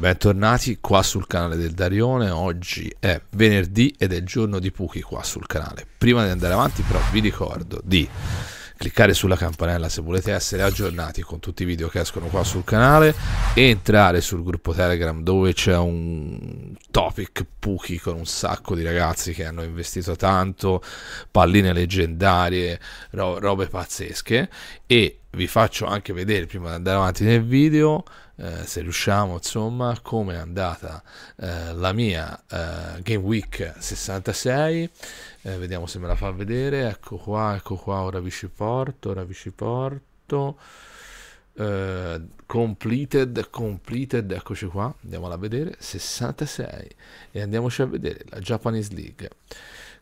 Bentornati qua sul canale del Darione, oggi è venerdì ed è il giorno di Puki qua sul canale. Prima di andare avanti però vi ricordo di cliccare sulla campanella se volete essere aggiornati con tutti i video che escono qua sul canale entrare sul gruppo Telegram dove c'è un topic Puki con un sacco di ragazzi che hanno investito tanto, palline leggendarie, ro robe pazzesche e vi faccio anche vedere prima di andare avanti nel video eh, se riusciamo insomma come è andata eh, la mia eh, Game Week 66 eh, vediamo se me la fa vedere ecco qua ecco qua ora vi ci porto ora vi ci porto eh, completed completed eccoci qua andiamola a vedere 66 e andiamoci a vedere la Japanese League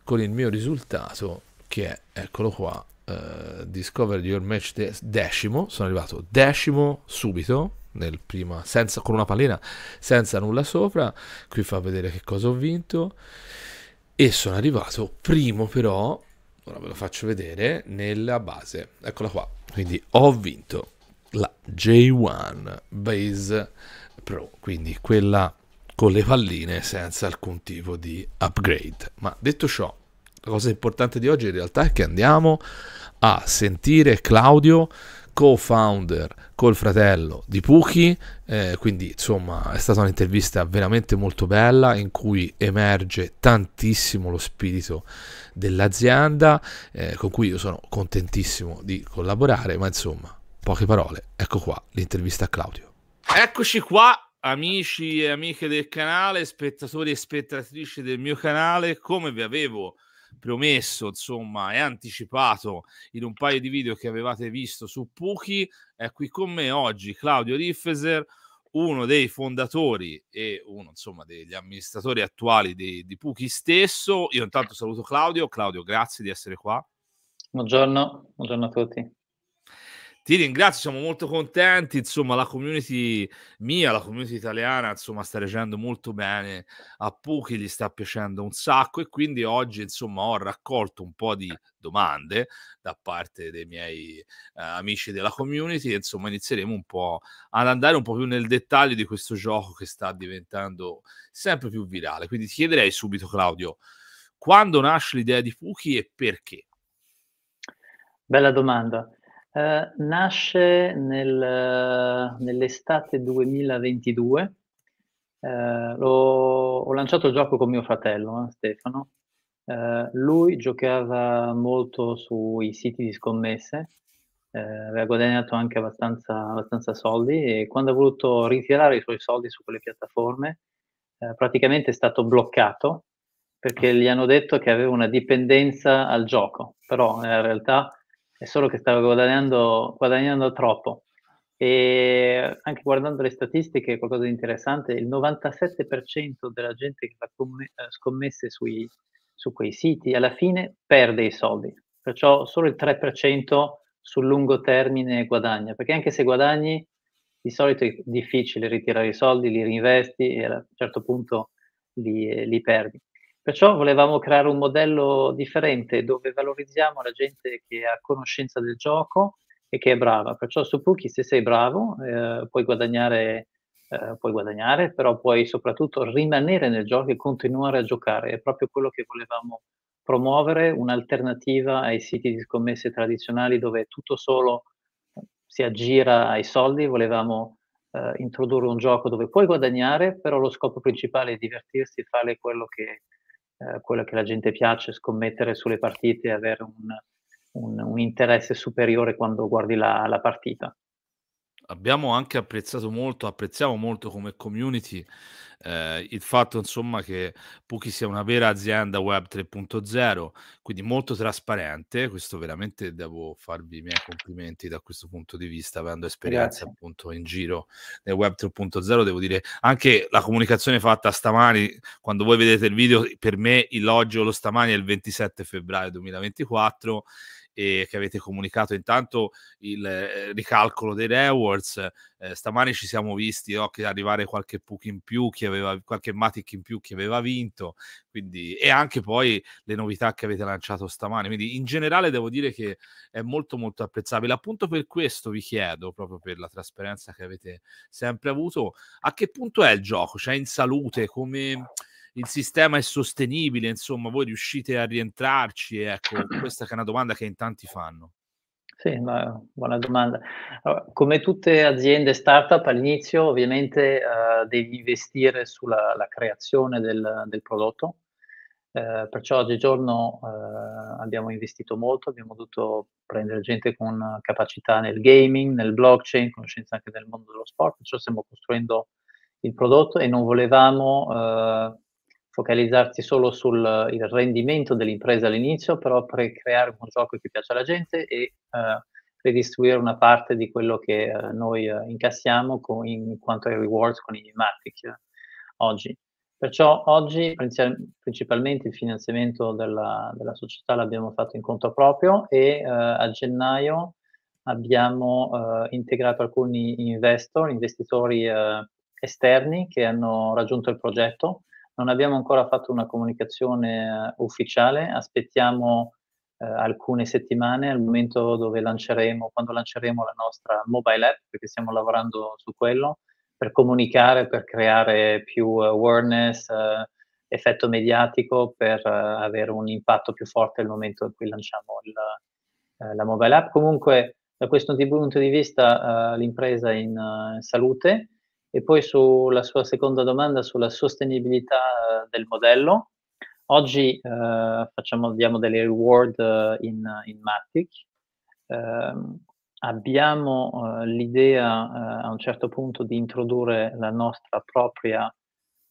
con il mio risultato che è eccolo qua Uh, Discover Your Match de decimo, sono arrivato decimo subito nel prima, senza, con una pallina senza nulla sopra. Qui fa vedere che cosa ho vinto. E sono arrivato primo però, ora ve lo faccio vedere, nella base. Eccola qua. Quindi ho vinto la J1 Base Pro, quindi quella con le palline senza alcun tipo di upgrade. Ma detto ciò, la cosa importante di oggi in realtà è che andiamo a sentire Claudio co-founder col fratello di Puki, eh, quindi insomma è stata un'intervista veramente molto bella in cui emerge tantissimo lo spirito dell'azienda eh, con cui io sono contentissimo di collaborare, ma insomma poche parole, ecco qua l'intervista a Claudio. Eccoci qua amici e amiche del canale, spettatori e spettatrici del mio canale, come vi avevo promesso, insomma, e anticipato in un paio di video che avevate visto su Puki, è qui con me oggi Claudio Riffeser, uno dei fondatori e uno insomma degli amministratori attuali di, di Puki stesso. Io intanto saluto Claudio. Claudio, grazie di essere qua. Buongiorno, buongiorno a tutti ti ringrazio, siamo molto contenti, insomma la community mia, la community italiana, insomma sta reagendo molto bene a Pucchi, gli sta piacendo un sacco e quindi oggi insomma ho raccolto un po' di domande da parte dei miei eh, amici della community e insomma inizieremo un po' ad andare un po' più nel dettaglio di questo gioco che sta diventando sempre più virale. Quindi ti chiederei subito Claudio, quando nasce l'idea di Pucchi e perché? Bella domanda. Eh, nasce nel, eh, nell'estate 2022. Eh, ho, ho lanciato il gioco con mio fratello, eh, Stefano. Eh, lui giocava molto sui siti di scommesse, aveva guadagnato anche abbastanza, abbastanza, soldi e quando ha voluto ritirare i suoi soldi su quelle piattaforme, praticamente è stato bloccato perché gli hanno detto che aveva una dipendenza al gioco, però in realtà è solo che stavo guadagnando, guadagnando troppo. E anche guardando le statistiche, qualcosa di interessante, il 97% della gente che fa eh, scommesse sui, su quei siti alla fine perde i soldi, perciò solo il 3% sul lungo termine guadagna, perché anche se guadagni di solito è difficile ritirare i soldi, li reinvesti e a un certo punto li, eh, li perdi. Perciò volevamo creare un modello differente dove valorizziamo la gente che ha conoscenza del gioco e che è brava. Perciò su Pookie se sei bravo eh, puoi, guadagnare, eh, puoi guadagnare, però puoi soprattutto rimanere nel gioco e continuare a giocare. È proprio quello che volevamo promuovere, un'alternativa ai siti di scommesse tradizionali dove tutto solo eh, si aggira ai soldi. Volevamo eh, introdurre un gioco dove puoi guadagnare, però lo scopo principale è divertirsi e fare quello che eh, quello che la gente piace, scommettere sulle partite e avere un, un, un interesse superiore quando guardi la, la partita abbiamo anche apprezzato molto, apprezziamo molto come community eh, il fatto insomma che Puki sia una vera azienda web 3.0, quindi molto trasparente, questo veramente devo farvi i miei complimenti da questo punto di vista, avendo esperienze Grazie. appunto in giro nel web 3.0, devo dire anche la comunicazione fatta stamani, quando voi vedete il video, per me il logio lo stamani è il 27 febbraio 2024 e che avete comunicato intanto il eh, ricalcolo dei rewards. Eh, stamani ci siamo visti occhi no, arrivare qualche puck in più, chi aveva, qualche matic in più che aveva vinto, quindi, e anche poi le novità che avete lanciato stamani. Quindi in generale devo dire che è molto molto apprezzabile. Appunto per questo vi chiedo, proprio per la trasparenza che avete sempre avuto, a che punto è il gioco? Cioè in salute, come il sistema è sostenibile, insomma, voi riuscite a rientrarci? Ecco, questa è una domanda che in tanti fanno. Sì, buona domanda. Allora, come tutte aziende startup, all'inizio ovviamente eh, devi investire sulla creazione del, del prodotto, eh, perciò oggigiorno eh, abbiamo investito molto, abbiamo dovuto prendere gente con capacità nel gaming, nel blockchain, conoscenza anche del mondo dello sport, perciò stiamo costruendo il prodotto e non volevamo eh, focalizzarsi solo sul rendimento dell'impresa all'inizio, però per creare un gioco che piace alla gente e eh, redistribuire una parte di quello che eh, noi eh, incassiamo con, in quanto ai rewards con i MATIC eh, oggi. Perciò oggi principalmente il finanziamento della, della, società l'abbiamo fatto in conto proprio e eh, a gennaio abbiamo eh, integrato alcuni investor, investitori esterni che hanno raggiunto il progetto non abbiamo ancora fatto una comunicazione eh, ufficiale, aspettiamo eh, alcune settimane al momento dove lanceremo, quando lanceremo la nostra mobile app, perché stiamo lavorando su quello, per comunicare, per creare più awareness, eh, effetto mediatico, per eh, avere un impatto più forte nel momento in cui lanciamo il, eh, la mobile app. Comunque, da questo punto di vista, eh, l'impresa in, in salute e poi sulla sua seconda domanda sulla sostenibilità eh, del modello, oggi eh, facciamo, diamo delle reward eh, in, in, Matic. Ehm, eh, abbiamo l'idea eh, a un certo punto di introdurre la nostra propria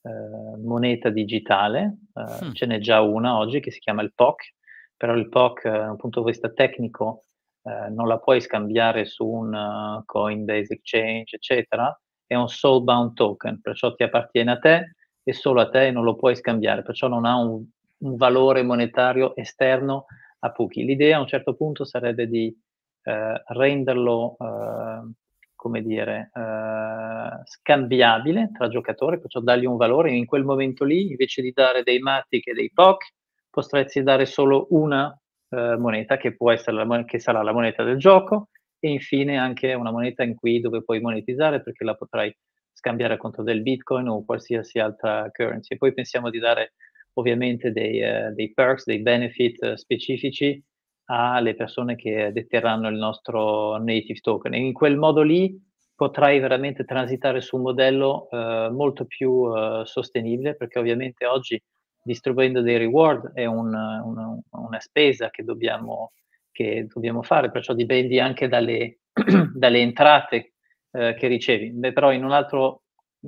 eh, moneta digitale, mm. ce n'è già una oggi che si chiama il POC, però il POC da un punto di vista tecnico non la puoi scambiare su un uh, Coinbase Exchange, eccetera, è un soulbound token, perciò ti appartiene a te e solo a te e non lo puoi scambiare, perciò non ha un, un valore monetario esterno a Puki. L'idea a un certo punto sarebbe di eh, renderlo, eh, come dire, eh, scambiabile tra giocatori, perciò dargli un valore. In quel momento lì, invece di dare dei matic e dei POC, potresti dare solo una eh, moneta che può essere la mon- che sarà la moneta del gioco e infine anche una moneta in cui dove puoi monetizzare perché la potrai scambiare a conto del bitcoin o qualsiasi altra currency. e Poi pensiamo di dare ovviamente dei, eh, dei perks, dei benefit eh, specifici alle persone che deterranno il nostro native token. E in quel modo lì potrai veramente transitare su un modello eh, molto più eh, sostenibile, perché ovviamente oggi distribuendo dei reward è un, un, una spesa che dobbiamo che dobbiamo fare, perciò dipendi anche dalle, dalle entrate eh, che ricevi. Beh, però in un altro,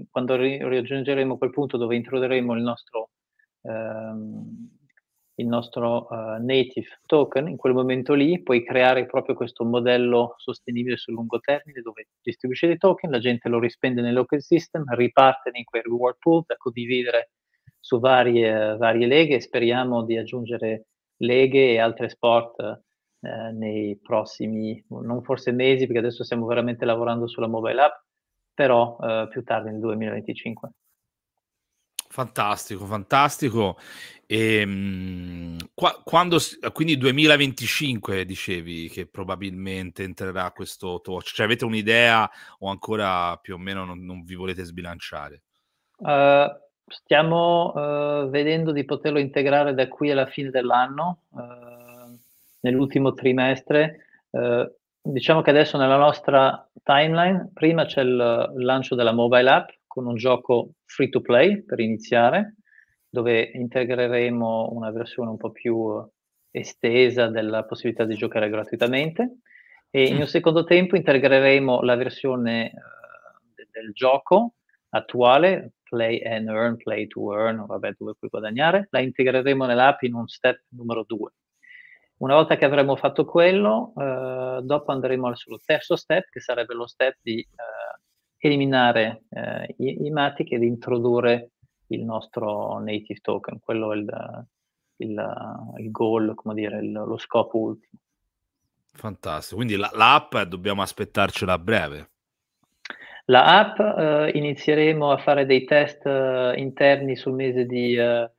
quando ri- raggiungeremo quel punto dove introdurremo il nostro, ehm, il nostro eh, native token, in quel momento lì puoi creare proprio questo modello sostenibile sul lungo termine dove distribuisci dei token, la gente lo rispende nell'open system, riparte in quel reward pool da condividere su varie, varie leghe e speriamo di aggiungere leghe e altre sport eh, nei prossimi, non forse mesi, perché adesso stiamo veramente lavorando sulla mobile app, però eh, più tardi nel 2025. Fantastico, fantastico. E, ehm, qua, quando, quindi 2025 dicevi che probabilmente entrerà questo touch, cioè avete un'idea o ancora più o meno non, non vi volete sbilanciare? Uh, stiamo uh, vedendo di poterlo integrare da qui alla fine dell'anno. Uh, nell'ultimo trimestre. Eh, diciamo che adesso nella nostra timeline, prima c'è il lancio della mobile app con un gioco free to play per iniziare, dove integreremo una versione un po' più eh, estesa della possibilità di giocare gratuitamente e in mm. un secondo tempo integreremo la versione uh, del gioco attuale, play and earn, play to earn, vabbè dove puoi guadagnare, la integreremo nell'app in un step numero 2. Una volta che avremo fatto quello, eh, dopo andremo al sul terzo step, che sarebbe lo step di eh, eliminare eh, i, i matic ed introdurre il nostro native token. Quello è il, il, il goal, come dire, il, lo scopo ultimo. Fantastico, quindi la, l'app dobbiamo aspettarcela a breve. La app eh, inizieremo a fare dei test eh, interni sul mese di eh,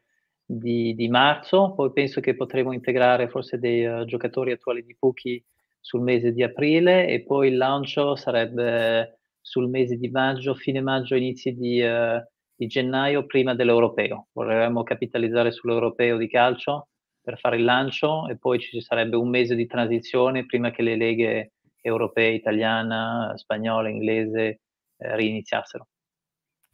di, di, marzo, poi penso che potremo integrare forse dei uh, giocatori attuali di Puki sul mese di aprile e poi il lancio sarebbe sul mese di maggio, fine maggio, inizi di, uh, di gennaio, prima dell'europeo. Vorremmo capitalizzare sull'europeo di calcio per fare il lancio e poi ci sarebbe un mese di transizione prima che le leghe europee, italiana, spagnola, inglese eh, riniziassero.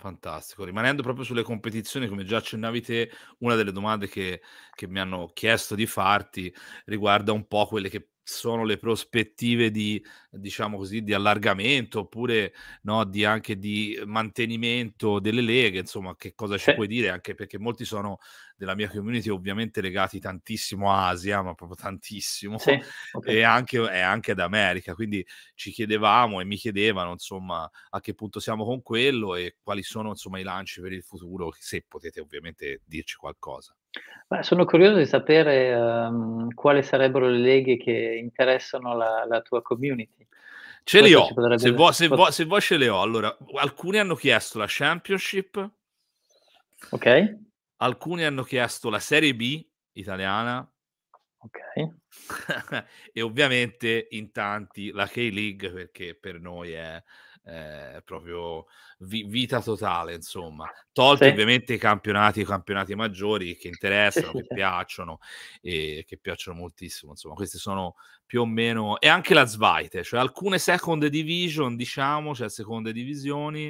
Fantastico. Rimanendo proprio sulle competizioni, come già accennavi te, una delle domande che, che, mi hanno chiesto di farti riguarda un po' quelle che sono le prospettive di diciamo così, di allargamento oppure no, di anche di mantenimento delle leghe, insomma, che cosa ci sì. puoi dire? Anche perché molti sono della mia community ovviamente legati tantissimo a Asia, ma proprio tantissimo, sì. okay. e, anche, e anche ad America, quindi ci chiedevamo e mi chiedevano, insomma, a che punto siamo con quello e quali sono, insomma, i lanci per il futuro, se potete ovviamente dirci qualcosa. Beh, sono curioso di sapere um, quali sarebbero le leghe che interessano la, la tua community. Ce li ho, se vuoi, se, vuoi, se vuoi ce le ho. Allora, alcuni hanno chiesto la Championship. Ok. Alcuni hanno chiesto la Serie B italiana. Ok. e ovviamente in tanti la K-League perché per noi è eh, proprio vi- vita totale, insomma, tolti sì. ovviamente i campionati, i campionati maggiori che interessano, sì. che piacciono e che piacciono moltissimo, insomma, questi sono più o meno, e anche la Svaite, cioè alcune second division, diciamo, cioè seconde divisioni,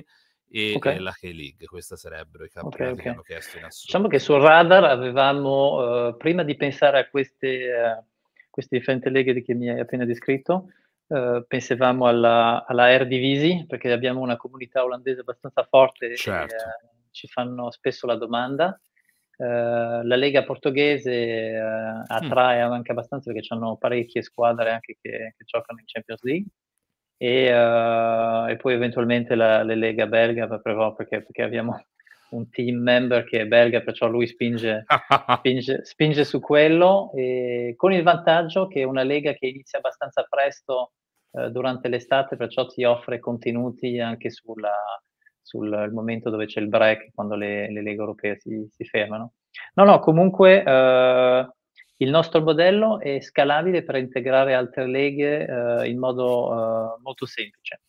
e okay. la K-League. Questi sarebbero i campionati okay, okay. che hanno chiesto in assoluto. Diciamo che sul radar avevamo, eh, prima di pensare a queste, eh, queste differenti leghe che mi hai appena descritto, eh, pensavamo alla, alla Air Divisi, perché abbiamo una comunità olandese abbastanza forte certo. e uh, ci fanno spesso la domanda. Uh, la Lega portoghese eh, mm. attrae anche abbastanza perché hanno parecchie squadre anche che, che, giocano in Champions League. E, e poi eventualmente la, le Lega belga, perché, perché abbiamo un team member che è belga, perciò lui spinge, spinge, spinge su quello, con il vantaggio che è una lega che inizia abbastanza presto eh, durante l'estate, perciò ti offre contenuti anche sulla, sul momento dove c'è il break, quando le, le leghe europee si, si, fermano. No, no, comunque eh, il nostro modello è scalabile per integrare altre leghe eh, in modo eh, molto semplice.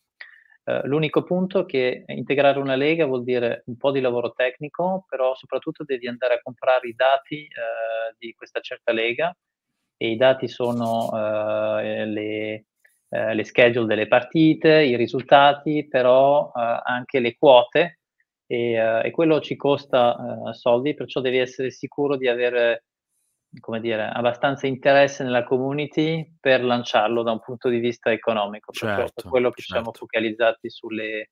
Eh, l'unico punto è che integrare una lega vuol dire un po' di lavoro tecnico, però soprattutto devi andare a comprare i dati di questa certa lega e i dati sono le, eh, le schedule delle partite, i risultati, però eh, anche le quote e, eh, e quello ci costa eh, soldi, perciò devi essere sicuro di avere come dire, abbastanza interesse nella community per lanciarlo da un punto di vista economico. Certo, per quello che certo. siamo focalizzati sulle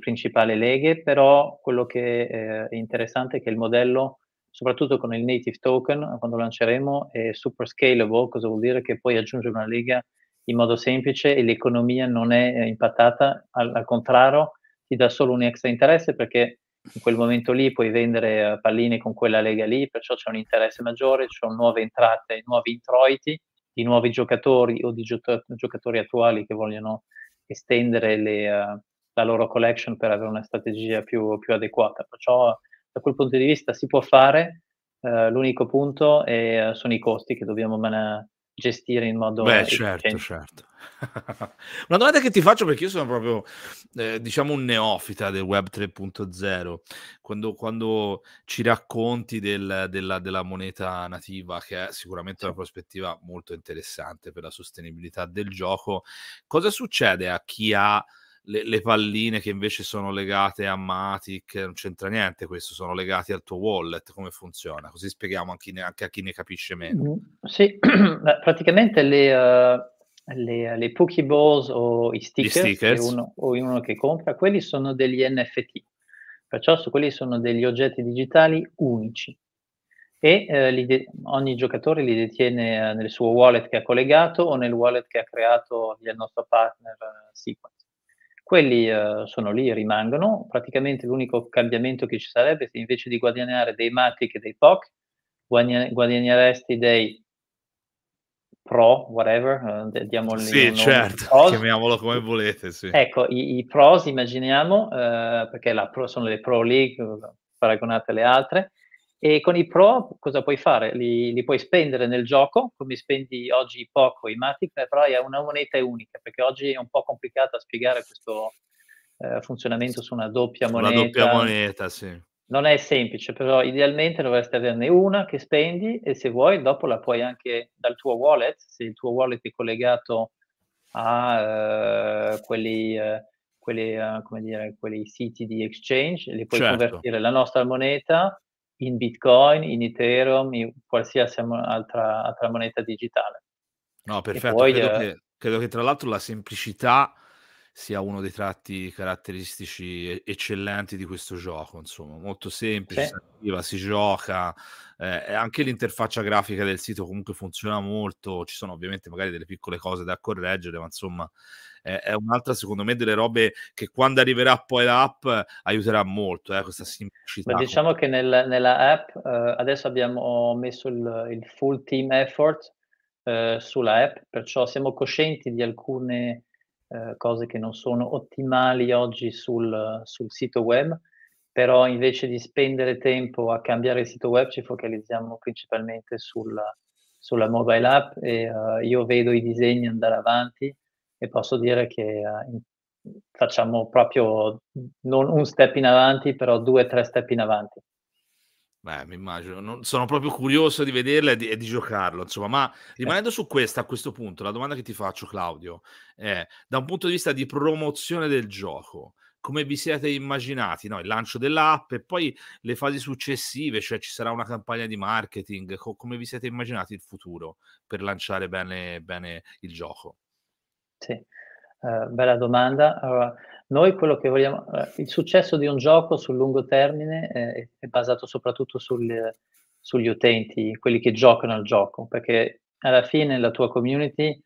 principali leghe, però quello che eh, è interessante è che il modello, soprattutto con il native token, quando lanceremo, è super scalable, cosa vuol dire che puoi aggiungere una lega in modo semplice e l'economia non è eh, impattata, al, al contrario ti dà solo un extra interesse perché in quel momento lì puoi vendere eh, palline con quella lega lì, perciò c'è un interesse maggiore, ci sono nuove entrate, nuovi introiti di nuovi giocatori o di giocatori, attuali che vogliono estendere le, uh, la loro collection per avere una strategia più, più, adeguata. Perciò da quel punto di vista si può fare, uh, l'unico punto è, uh, sono i costi che dobbiamo man- gestire in modo... Beh, certo, certo. Una domanda che ti faccio perché io sono proprio, eh, diciamo, un neofita del Web 3.0. Quando, quando ci racconti del, della, della, moneta nativa, che è sicuramente una prospettiva molto interessante per la sostenibilità del gioco, cosa succede a chi ha le, le, palline che invece sono legate a Matic, non c'entra niente questo, sono legate al tuo wallet, come funziona? Così spieghiamo anche, anche a chi ne capisce meno. Mm, sì, praticamente le, uh, le, le Pokeballs o i sticker, uno, o uno che compra, quelli sono degli NFT, perciò quelli sono degli oggetti digitali unici e eh, de- ogni giocatore li detiene eh, nel suo wallet che ha collegato o nel wallet che ha creato il nostro partner eh, SQL. Quelli eh, sono lì, rimangono. Praticamente l'unico cambiamento che ci sarebbe se invece di guadagnare dei Matic e dei POC, guadagneresti dei Pro, whatever, eh, diamo Sì, certo, pros. chiamiamolo come volete. Sì. Ecco, i, i pros immaginiamo, eh, perché pro, sono le Pro League eh, paragonate alle altre, e con i pro cosa puoi fare? Li, li puoi spendere nel gioco, come spendi oggi poco i Matic, però è una moneta unica, perché oggi è un po' complicato a spiegare questo eh, funzionamento su una doppia moneta. Una doppia moneta, sì. Non è semplice, però idealmente dovresti averne una che spendi e se vuoi dopo la puoi anche dal tuo wallet, se il tuo wallet è collegato a eh, quelli... Eh, quelli, eh, dire, quelli, siti di exchange, li puoi certo. convertire la nostra moneta in Bitcoin, in Ethereum, in qualsiasi altra, altra moneta digitale. No, perfetto. Poi, credo, eh... che, credo, che, tra l'altro la semplicità sia uno dei tratti caratteristici eccellenti di questo gioco, insomma, molto semplice, sì. attiva, si gioca, eh, anche l'interfaccia grafica del sito comunque funziona molto, ci sono ovviamente magari delle piccole cose da correggere, ma insomma eh, è un'altra secondo me delle robe che quando arriverà poi l'app aiuterà molto, eh, questa semplicità. Ma diciamo che nel, nella app eh, adesso abbiamo messo il, il full team effort eh, sulla app, perciò siamo coscienti di alcune eh, cose che non sono ottimali oggi sul, sul, sito web, però invece di spendere tempo a cambiare il sito web ci focalizziamo principalmente sul, sulla mobile app e uh, io vedo i disegni andare avanti e posso dire che uh, facciamo proprio non un step in avanti, però due o tre step in avanti. Beh, mi immagino, non, sono proprio curioso di vederla e di, e di giocarlo, insomma, ma eh. rimanendo su questa a questo punto, la domanda che ti faccio Claudio è, da un punto di vista di promozione del gioco, come vi siete immaginati no? il lancio dell'app e poi le fasi successive, cioè ci sarà una campagna di marketing, co- come vi siete immaginati il futuro per lanciare bene, bene il gioco? Sì, uh, bella domanda. Allora, noi quello che vogliamo, eh, il successo di un gioco sul lungo termine è, eh, è basato soprattutto sul, sugli utenti, quelli che giocano al gioco, perché alla fine la tua community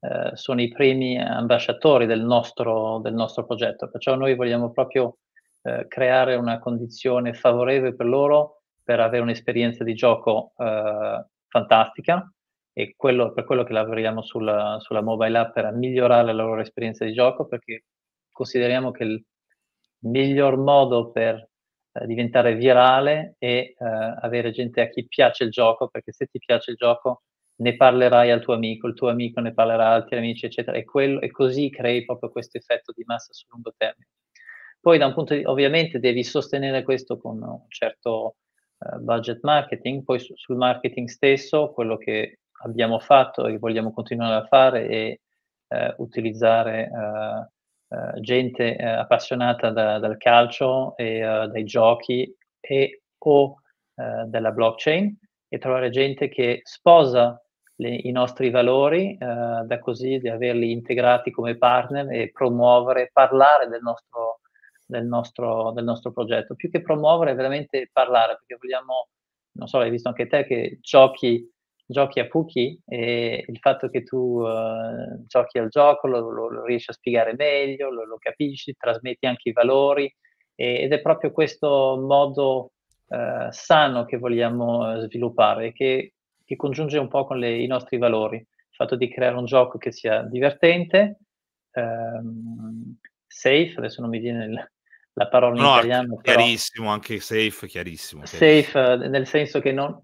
eh, sono i primi ambasciatori del nostro, del nostro progetto, perciò noi vogliamo proprio eh, creare una condizione favorevole per loro per avere un'esperienza di gioco eh, fantastica e quello, per quello che lavoriamo sulla, sulla mobile app per migliorare la loro esperienza di gioco perché consideriamo che il miglior modo per eh, diventare virale è eh, avere gente a chi piace il gioco, perché se ti piace il gioco ne parlerai al tuo amico, il tuo amico ne parlerà ad altri amici, eccetera, e, quello, e così crei proprio questo effetto di massa sul lungo termine. Poi da un punto di ovviamente devi sostenere questo con un certo eh, budget marketing, poi su, sul marketing stesso quello che abbiamo fatto e vogliamo continuare a fare è eh, utilizzare eh, eh, gente eh, appassionata da, dal calcio e eh, dai giochi e o della blockchain e trovare gente che sposa le, i nostri valori, da così di averli integrati come partner e promuovere, parlare del nostro, del nostro, del nostro progetto. Più che promuovere, veramente parlare, perché vogliamo, non so, hai visto anche te che giochi giochi a pochi e il fatto che tu uh, giochi al gioco lo, lo, lo, riesci a spiegare meglio, lo, lo capisci, trasmetti anche i valori e, ed è proprio questo modo uh, sano che vogliamo eh, sviluppare, che, che congiunge un po' con le, i nostri valori, il fatto di creare un gioco che sia divertente, um, safe, adesso non mi viene il, la parola no, italiano. Chiarissimo, però... anche safe, chiarissimo, chiarissimo. Safe eh, nel senso che non,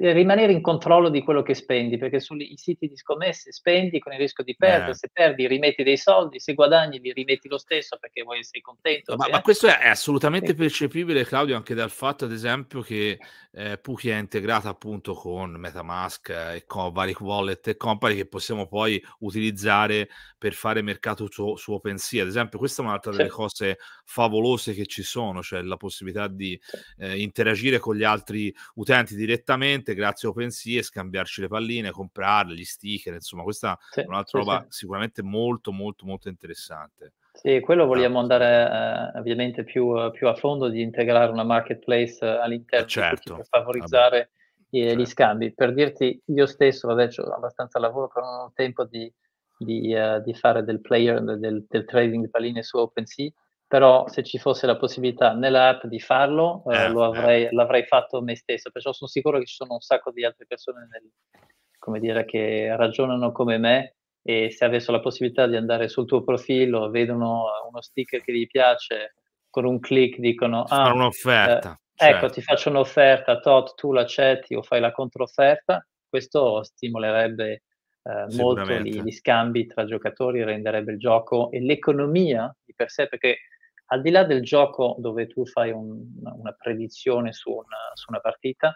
eh, rimanere in controllo di quello che spendi, perché sui siti di scommesse spendi con il rischio di perdere, eh. se perdi rimetti dei soldi, se guadagni li rimetti lo stesso perché vuoi essere contento. Ma, ma questo è, è assolutamente sì. Eh. percepibile Claudio anche dal fatto ad esempio che eh, Puki è integrata appunto con Metamask e con vari wallet e company che possiamo poi utilizzare per fare mercato su, su OpenSea. Ad esempio questa è un'altra sì. delle cose favolose cose che ci sono, cioè la possibilità di eh, interagire con gli altri utenti direttamente grazie a OpenSea e scambiarci le palline, comprarle, gli sticker, insomma questa sì, è un'altra sì, roba sì. sicuramente molto molto molto interessante. Sì, quello esatto. vogliamo andare eh, ovviamente più, più, a fondo di integrare una marketplace eh, eh, all'interno certo, per favorizzare vabbè, gli, certo. gli scambi. Per dirti, io stesso, vabbè, ho abbastanza lavoro, però non ho tempo di, di, uh, di fare del player, del, del trading di palline su OpenSea però se ci fosse la possibilità nell'app di farlo, eh, eh, eh, avrei, l'avrei fatto me stesso, perciò sono sicuro che ci sono un sacco di altre persone nel, dire, che ragionano come me e se avessero la possibilità di andare sul tuo profilo, vedono uno sticker che gli piace, con un clic dicono... Ah, un'offerta. Eh, ecco, certo. ti faccio un'offerta, tot, tu l'accetti o fai la controfferta, questo stimolerebbe eh, molto gli, gli, scambi tra giocatori, renderebbe il gioco e l'economia di per sé, perché al di là del gioco dove tu fai un, una predizione su una, su una, partita,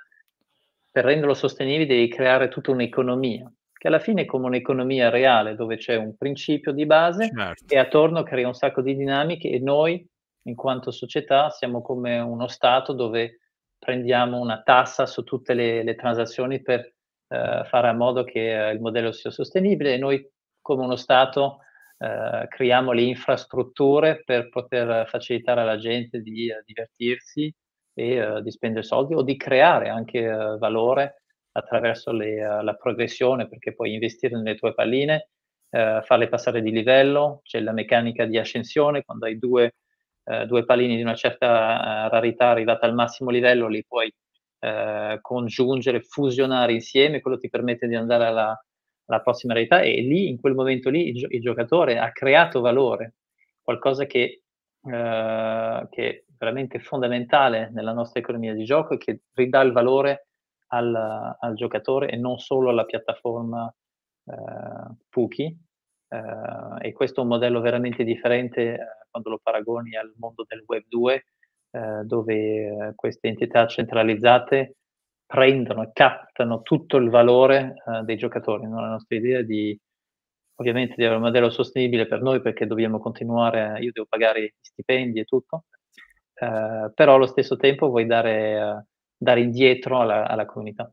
per renderlo sostenibile devi creare tutta un'economia, che alla fine è come un'economia reale dove c'è un principio di base certo. e attorno crea un sacco di dinamiche e noi, in quanto società, siamo come uno Stato dove prendiamo una tassa su tutte le, le transazioni per eh, fare a modo che eh, il modello sia sostenibile e noi come uno Stato eh, creiamo le infrastrutture per poter facilitare alla gente di eh, divertirsi e eh, di spendere soldi o di creare anche eh, valore attraverso le, la progressione, perché puoi investire nelle tue palline, farle passare di livello, c'è la meccanica di ascensione, quando hai due, due palline di una certa rarità arrivata al massimo livello, li puoi eh, congiungere, fusionare insieme, quello ti permette di andare alla, la prossima realtà e lì, in quel momento lì, il, gi- il giocatore ha creato valore, qualcosa che, eh, che, è veramente fondamentale nella nostra economia di gioco e che ridà il valore al, al giocatore e non solo alla piattaforma eh, Puki. Eh, e questo è un modello veramente differente eh, quando lo paragoni al mondo del Web 2, eh, dove eh, queste entità centralizzate prendono e captano tutto il valore eh, dei giocatori, no? la nostra idea di ovviamente di avere un modello sostenibile per noi perché dobbiamo continuare, io devo pagare gli stipendi e tutto, eh, però allo stesso tempo vuoi dare, eh, dare indietro alla, alla comunità.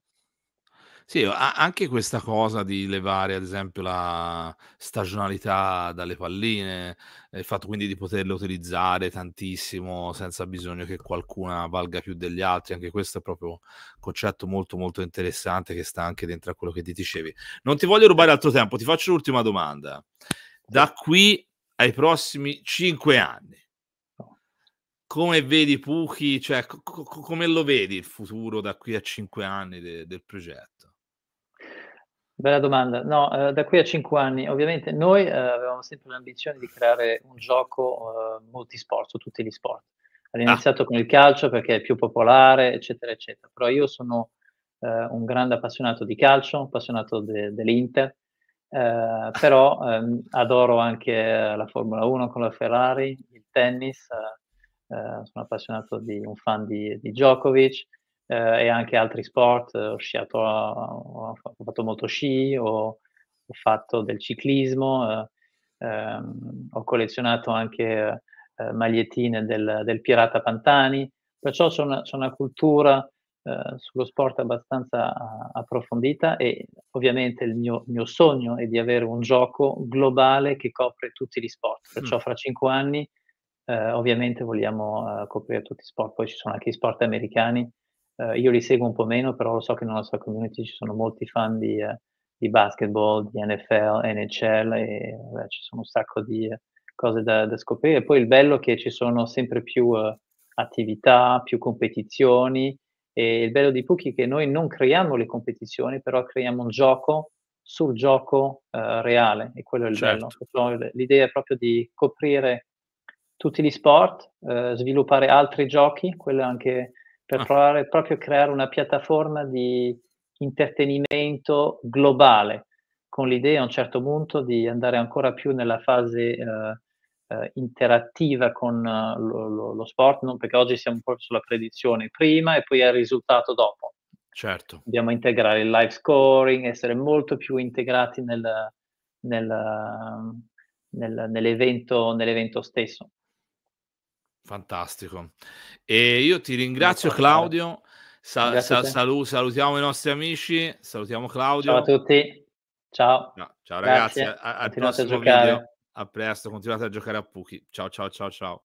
Sì, anche questa cosa di levare, ad esempio, la stagionalità dalle palline, il fatto quindi di poterle utilizzare tantissimo senza bisogno che qualcuna valga più degli altri, anche questo è proprio un concetto molto molto interessante che sta anche dentro a quello che ti dicevi. Non ti voglio rubare altro tempo, ti faccio l'ultima domanda. Da qui ai prossimi cinque anni, come vedi Puchi, cioè, co- co- come lo vedi il futuro da qui a cinque anni de- del progetto? Bella domanda. No, eh, da qui a 5 anni, ovviamente noi eh, avevamo sempre l'ambizione di creare un gioco eh, multisport su tutti gli sport. Abbiamo ah. con il calcio perché è più popolare, eccetera, eccetera. Però io sono eh, un grande appassionato di calcio, appassionato de- dell'Inter, eh, però ehm, adoro anche la Formula 1 con la Ferrari, il tennis, eh, sono appassionato di un fan di, di Djokovic, eh, e anche altri sport, eh, ho sciato, ho fatto molto sci, ho, ho fatto del ciclismo, eh, ehm, ho collezionato anche eh, magliettine del, del, pirata Pantani, perciò c'è una, c'è una cultura eh, sullo sport abbastanza approfondita e ovviamente il mio, mio, sogno è di avere un gioco globale che copre tutti gli sport, perciò mm. fra cinque anni eh, ovviamente vogliamo eh, coprire tutti gli sport, poi ci sono anche gli sport americani eh, io li seguo un po' meno, però lo so che nella sua community ci sono molti fan di, eh, di basketball, di NFL, NHL, e beh, ci sono un sacco di eh, cose da, da, scoprire. Poi il bello è che ci sono sempre più eh, attività, più competizioni, e il bello di Pucchi è che noi non creiamo le competizioni, però creiamo un gioco sul gioco eh, reale e quello è il certo. bello. L'idea è proprio di coprire tutti gli sport, eh, sviluppare altri giochi, quello è anche per ah. provare proprio a creare una piattaforma di intrattenimento globale, con l'idea a un certo punto di andare ancora più nella fase eh, eh, interattiva con eh, lo, lo, lo, sport, non perché oggi siamo proprio sulla predizione prima e poi al risultato dopo. Certo. Dobbiamo integrare il live scoring, essere molto più integrati nel, nel, ehm, nel, nell'evento, nell'evento stesso. Fantastico. E io ti ringrazio Claudio, sa- sa- salu- salutiamo i nostri amici, salutiamo Claudio. Ciao a tutti. Ciao. No, ciao Grazie. ragazzi, a- al prossimo a video. A presto, continuate a giocare a Puki. Ciao ciao ciao ciao.